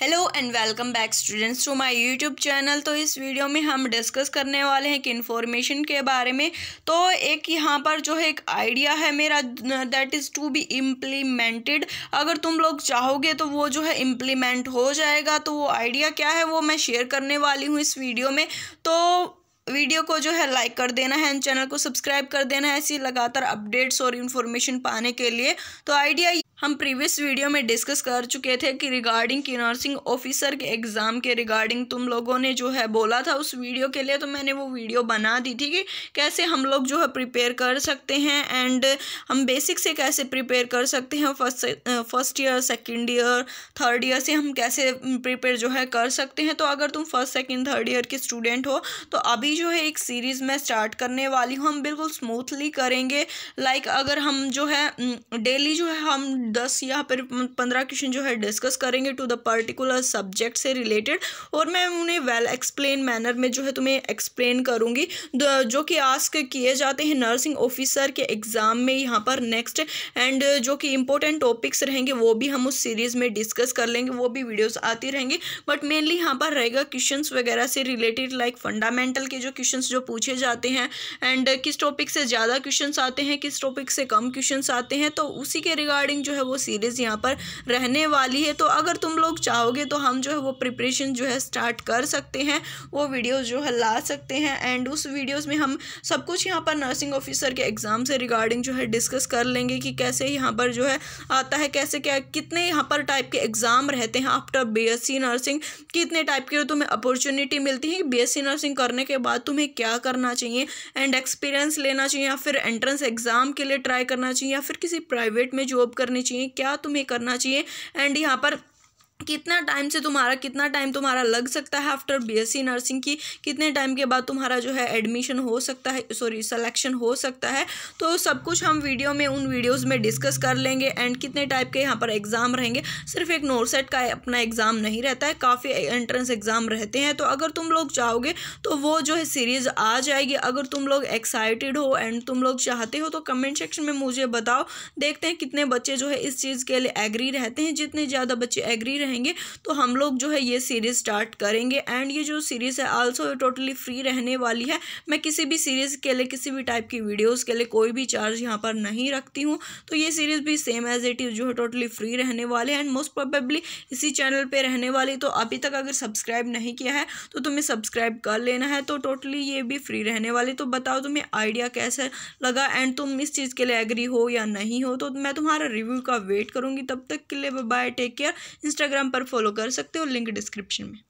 hello and welcome back students to my YouTube channel तो इस video में हम डिस्कस करने वाले हैं कि इन्फॉर्मेशन के बारे में तो एक यहाँ पर जो है एक आइडिया है मेरा that is to be implemented अगर तुम लोग चाहोगे तो वो जो है इम्प्लीमेंट हो जाएगा तो वो आइडिया क्या है वो मैं शेयर करने वाली हूँ इस वीडियो में तो वीडियो को जो है लाइक कर देना है एंड चैनल को सब्सक्राइब कर देना है ऐसी लगातार अपडेट्स और इन्फॉर्मेशन पाने के लिए तो आइडिया हम प्रीवियस वीडियो में डिस्कस कर चुके थे कि रिगार्डिंग की नर्सिंग ऑफिसर के एग्ज़ाम के रिगार्डिंग तुम लोगों ने जो है बोला था उस वीडियो के लिए तो मैंने वो वीडियो बना दी थी कि कैसे हम लोग जो है प्रिपेयर कर सकते हैं एंड हम बेसिक से कैसे प्रिपेयर कर सकते हैं first first year second year third year से हम कैसे प्रिपेयर जो है कर सकते हैं तो अगर तुम फर्स्ट सेकेंड थर्ड ईयर के स्टूडेंट हो तो अभी जो है एक सीरीज़ मैं स्टार्ट करने वाली हूँ हम बिल्कुल स्मूथली करेंगे लाइक like अगर हम जो है डेली जो है हम दस या फिर पंद्रह क्वेश्चन जो है डिस्कस करेंगे टू द पर्टिकुलर सब्जेक्ट से रिलेटेड और मैं उन्हें वेल एक्सप्लेन मैनर में जो है तुम्हें एक्सप्लेन करूँगी जो कि आस्क किए जाते हैं नर्सिंग ऑफिसर के एग्ज़ाम में यहाँ पर नेक्स्ट एंड जो कि इंपॉर्टेंट टॉपिक्स रहेंगे वो भी हम उस सीरीज़ में डिस्कस कर लेंगे वो भी वीडियोस आती रहेंगी बट मेनली यहाँ पर रहेगा क्वेश्चन वगैरह से रिलेटेड लाइक फंडामेंटल के जो क्वेश्चन जो पूछे जाते हैं एंड किस टॉपिक से ज़्यादा क्वेश्चन आते हैं किस टॉपिक से कम क्वेश्चन आते हैं तो उसी के रिगार्डिंग जो है वो सीरीज़ यहाँ पर रहने वाली है तो अगर तुम लोग चाहोगे तो हम जो है वो प्रिपरेशन जो है स्टार्ट कर सकते हैं वो वीडियोस जो है ला सकते हैं एंड उस वीडियोस में हम सब कुछ यहाँ पर नर्सिंग ऑफिसर के एग्ज़ाम से रिगार्डिंग जो है डिस्कस कर लेंगे कि कैसे यहाँ पर जो है आता है कैसे क्या कितने यहाँ पर टाइप के एग्ज़ाम रहते हैं आफ्टर बी नर्सिंग कितने टाइप के तुम्हें अपॉर्चुनिटी मिलती है बी नर्सिंग करने के बाद तुम्हें क्या करना चाहिए एंड एक्सपीरियंस लेना चाहिए या फिर एंट्रेंस एग्ज़ाम के लिए ट्राई करना चाहिए या फिर किसी प्राइवेट में जॉब करनी चाहिए क्या तुम्हें करना चाहिए एंड यहाँ पर कितना टाइम से तुम्हारा कितना टाइम तुम्हारा लग सकता है आफ्टर बीएससी नर्सिंग की कितने टाइम के बाद तुम्हारा जो है एडमिशन हो सकता है सॉरी सिलेक्शन हो सकता है तो सब कुछ हम वीडियो में उन वीडियोस में डिस्कस कर लेंगे एंड कितने टाइप के यहाँ पर एग्ज़ाम रहेंगे सिर्फ एक नोरसेट का अपना एग्ज़ाम नहीं रहता है काफ़ी एंट्रेंस एग्ज़ाम रहते हैं तो अगर तुम लोग चाहोगे तो वो जो है सीरीज़ आ जाएगी अगर तुम लोग एक्साइटेड हो एंड तुम लोग चाहते हो तो कमेंट सेक्शन में मुझे बताओ देखते हैं कितने बच्चे जो है इस चीज़ के लिए एग्री रहते हैं जितने ज़्यादा बच्चे एग्री रहेंगे तो हम लोग जो है ये सीरीज़ स्टार्ट करेंगे एंड ये जो सीरीज़ है आल्सो टोटली फ्री रहने वाली है मैं किसी भी सीरीज़ के लिए किसी भी टाइप की वीडियोज़ के लिए कोई भी चार्ज यहाँ पर नहीं रखती हूँ तो ये सीरीज़ भी सेम एज इट इज़ जो है टोटली फ्री रहने वाले एंड मोस्ट प्रोबेबली इसी चैनल पर रहने वाली तो अभी तक अगर सब्सक्राइब नहीं किया है तो तुम्हें सब्सक्राइब कर लेना है तो टोटली ये भी फ्री रहने वाली तो बताओ तुम्हें आइडिया कैसा लगा एंड तुम इस चीज़ के लिए एग्री हो या नहीं हो तो मैं तुम्हारा रिव्यू का वेट करूँगी तब तक के लिए bye take care Instagram Instagram पर फॉलो कर सकते हो लिंक डिस्क्रिप्शन में